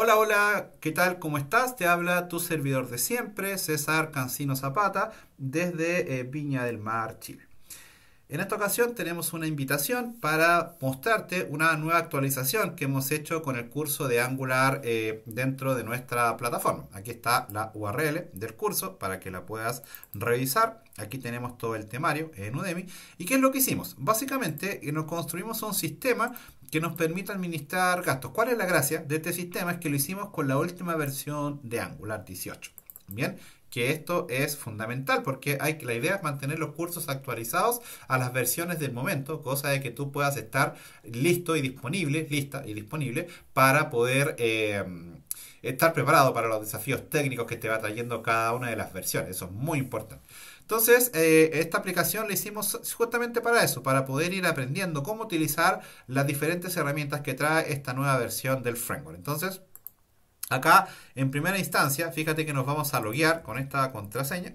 Hola, hola, ¿qué tal? ¿Cómo estás? Te habla tu servidor de siempre, César Cancino Zapata, desde eh, Viña del Mar, Chile. En esta ocasión tenemos una invitación para mostrarte una nueva actualización que hemos hecho con el curso de Angular eh, dentro de nuestra plataforma. Aquí está la URL del curso para que la puedas revisar. Aquí tenemos todo el temario en Udemy. ¿Y qué es lo que hicimos? Básicamente eh, nos construimos un sistema que nos permita administrar gastos. ¿Cuál es la gracia de este sistema? Es que lo hicimos con la última versión de Angular 18. Bien, que esto es fundamental porque hay, la idea es mantener los cursos actualizados a las versiones del momento, cosa de que tú puedas estar listo y disponible, lista y disponible para poder em, estar preparado para los desafíos técnicos que te va trayendo cada una de las versiones. Eso es muy importante. Entonces, eh, esta aplicación la hicimos justamente para eso, para poder ir aprendiendo cómo utilizar las diferentes herramientas que trae esta nueva versión del framework. Entonces, Acá, en primera instancia, fíjate que nos vamos a loguear con esta contraseña.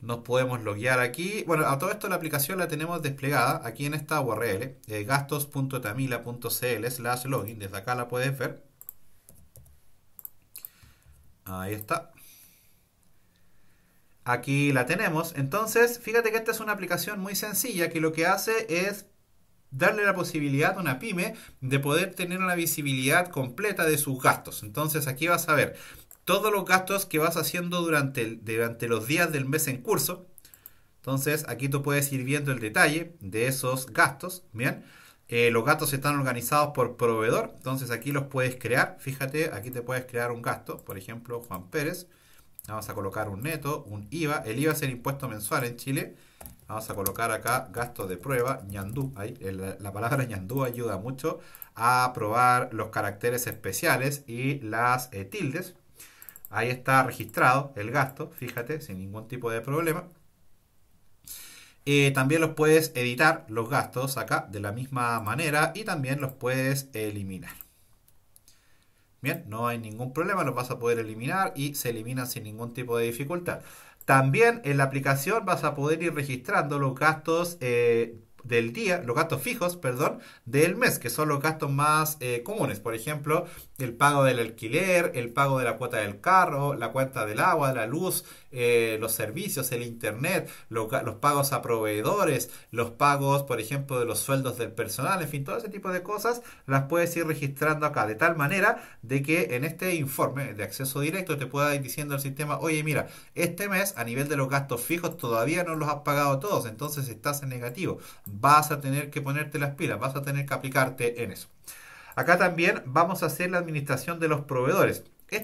Nos podemos loguear aquí. Bueno, a todo esto la aplicación la tenemos desplegada aquí en esta URL, eh, gastos.tamila.cl slash login. Desde acá la puedes ver. Ahí está. Aquí la tenemos. Entonces, fíjate que esta es una aplicación muy sencilla que lo que hace es darle la posibilidad a una pyme de poder tener una visibilidad completa de sus gastos. Entonces aquí vas a ver todos los gastos que vas haciendo durante, durante los días del mes en curso. Entonces aquí tú puedes ir viendo el detalle de esos gastos. Bien, eh, los gastos están organizados por proveedor. Entonces aquí los puedes crear. Fíjate, aquí te puedes crear un gasto. Por ejemplo, Juan Pérez. Vamos a colocar un neto, un IVA. El IVA es el impuesto mensual en Chile. Vamos a colocar acá gasto de prueba, ñandú. la, palabra ñandú ayuda mucho a probar los caracteres especiales y las eh, tildes. Ahí está registrado el gasto, fíjate, sin ningún tipo de problema. Eh, también los puedes editar los gastos acá de la misma manera y también los puedes eliminar. Bien, no hay ningún problema, los vas a poder eliminar y se eliminan sin ningún tipo de dificultad. También en la aplicación vas a poder ir registrando los gastos eh, del día, los gastos fijos, perdón, del mes, que son los gastos más eh, comunes. Por ejemplo, el pago del alquiler, el pago de la cuota del carro, la cuenta del agua, la luz, eh, los servicios, el internet, los, los pagos a proveedores, los pagos, por ejemplo, de los sueldos del personal, en fin, todo ese tipo de cosas las puedes ir registrando acá, de tal manera de que en este informe de acceso directo te pueda ir diciendo el sistema, oye, mira, este mes a nivel de los gastos fijos todavía no los has pagado todos, entonces estás en negativo vas a tener que ponerte las pilas, vas a tener que aplicarte en eso. Acá también vamos a hacer la administración de los proveedores. Eh,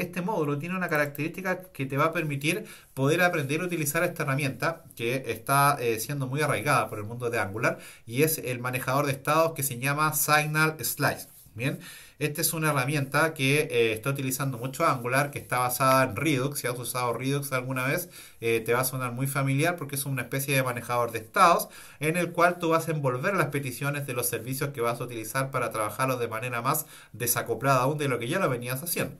este módulo tiene una característica que te va a permitir poder aprender a utilizar esta herramienta que está eh, siendo muy arraigada por el mundo de Angular y es el manejador de estados que se llama Signal Slice. Bien, esta es una herramienta que eh, está utilizando mucho Angular, que está basada en Redux. Si has usado Redux alguna vez, eh, te va a sonar muy familiar porque es una especie de manejador de estados en el cual tú vas a envolver las peticiones de los servicios que vas a utilizar para trabajarlos de manera más desacoplada aún de lo que ya lo venías haciendo.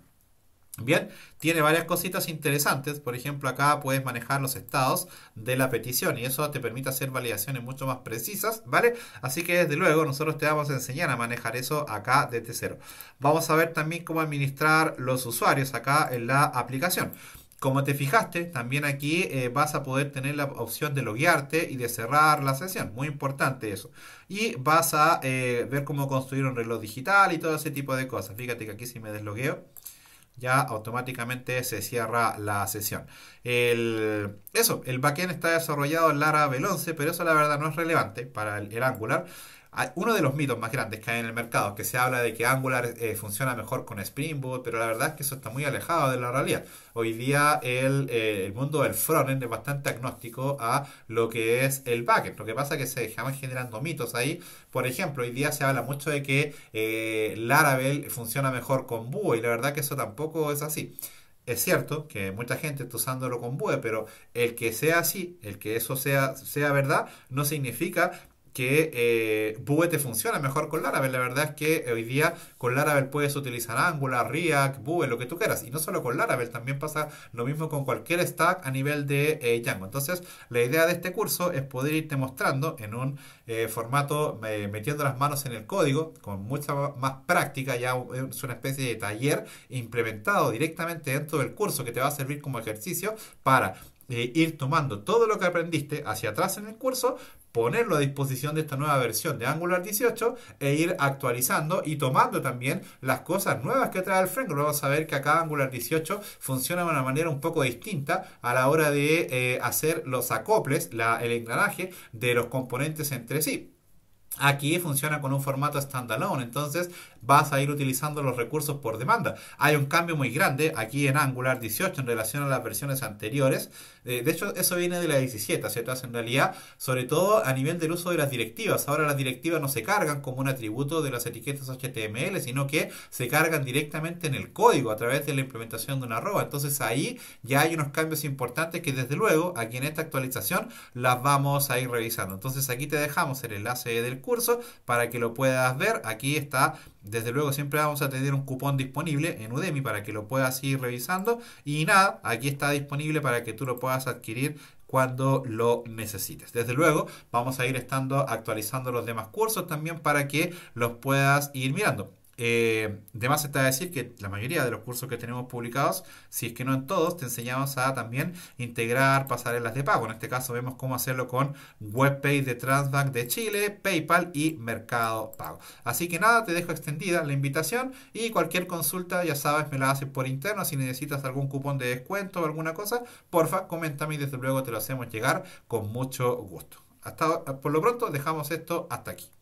Bien, tiene varias cositas interesantes. Por ejemplo, acá puedes manejar los estados de la petición y eso te permite hacer validaciones mucho más precisas, ¿vale? Así que desde luego nosotros te vamos a enseñar a manejar eso acá desde cero. Vamos a ver también cómo administrar los usuarios acá en la aplicación. Como te fijaste, también aquí eh, vas a poder tener la opción de loguearte y de cerrar la sesión. Muy importante eso. Y vas a eh, ver cómo construir un reloj digital y todo ese tipo de cosas. Fíjate que aquí si me deslogueo ya automáticamente se cierra la sesión. El, eso, el backend está desarrollado en Laravel 11, pero eso la verdad no es relevante para el Angular uno de los mitos más grandes que hay en el mercado, es que se habla de que Angular eh, funciona mejor con Spring Boot, pero la verdad es que eso está muy alejado de la realidad. Hoy día el, eh, mundo del frontend es bastante agnóstico a lo que es el backend. Lo que pasa es que se dejan generando mitos ahí. Por ejemplo, hoy día se habla mucho de que eh, Laravel funciona mejor con Vue, y la verdad es que eso tampoco es así. Es cierto que mucha gente está usándolo con Vue, pero el que sea así, el que eso sea, sea verdad, no significa que eh, Vue te funciona mejor con Laravel. La verdad es que hoy día con Laravel puedes utilizar Angular, React, Vue, lo que tú quieras. Y no solo con Laravel, también pasa lo mismo con cualquier stack a nivel de eh, Django. Entonces, la idea de este curso es poder irte mostrando en un eh, formato eh, metiendo las manos en el código, con mucha más práctica, ya es una especie de taller implementado directamente dentro del curso que te va a servir como ejercicio para ir tomando todo lo que aprendiste hacia atrás en el curso, ponerlo a disposición de esta nueva versión de Angular 18 e ir actualizando y tomando también las cosas nuevas que trae el framework. Vamos a ver que acá Angular 18 funciona de una manera un poco distinta a la hora de eh, hacer los acoples, el engranaje de los componentes entre sí. Aquí funciona con un formato standalone, entonces vas a ir utilizando los recursos por demanda. Hay un cambio muy grande aquí en Angular 18 en relación a las versiones anteriores. Eh, de hecho, eso viene de la 17, ¿cierto? En realidad, sobre todo a nivel del uso de las directivas. Ahora las directivas no se cargan como un atributo de las etiquetas HTML, sino que se cargan directamente en el código a través de la implementación de un arroba. Entonces ahí ya hay unos cambios importantes que desde luego aquí en esta actualización las vamos a ir revisando. Entonces aquí te dejamos el enlace del curso para que lo puedas ver. Aquí está, desde luego siempre vamos a tener un cupón disponible en Udemy para que lo puedas ir revisando. Y nada, aquí está disponible para que tú lo puedas adquirir cuando lo necesites. Desde luego, vamos a ir estando actualizando los demás cursos también para que los puedas ir mirando. Eh, de más está decir que la mayoría de los cursos que tenemos publicados, si es que no en todos, te enseñamos a también integrar pasarelas de pago. En este caso vemos cómo hacerlo con WebPay de Transbank de Chile, PayPal y Mercado Pago. Así que nada, te dejo extendida la invitación y cualquier consulta, ya sabes, me la haces por interno. Si necesitas algún cupón de descuento o alguna cosa, porfa, coméntame y desde luego te lo hacemos llegar con mucho gusto. Hasta, por lo pronto, dejamos esto hasta aquí.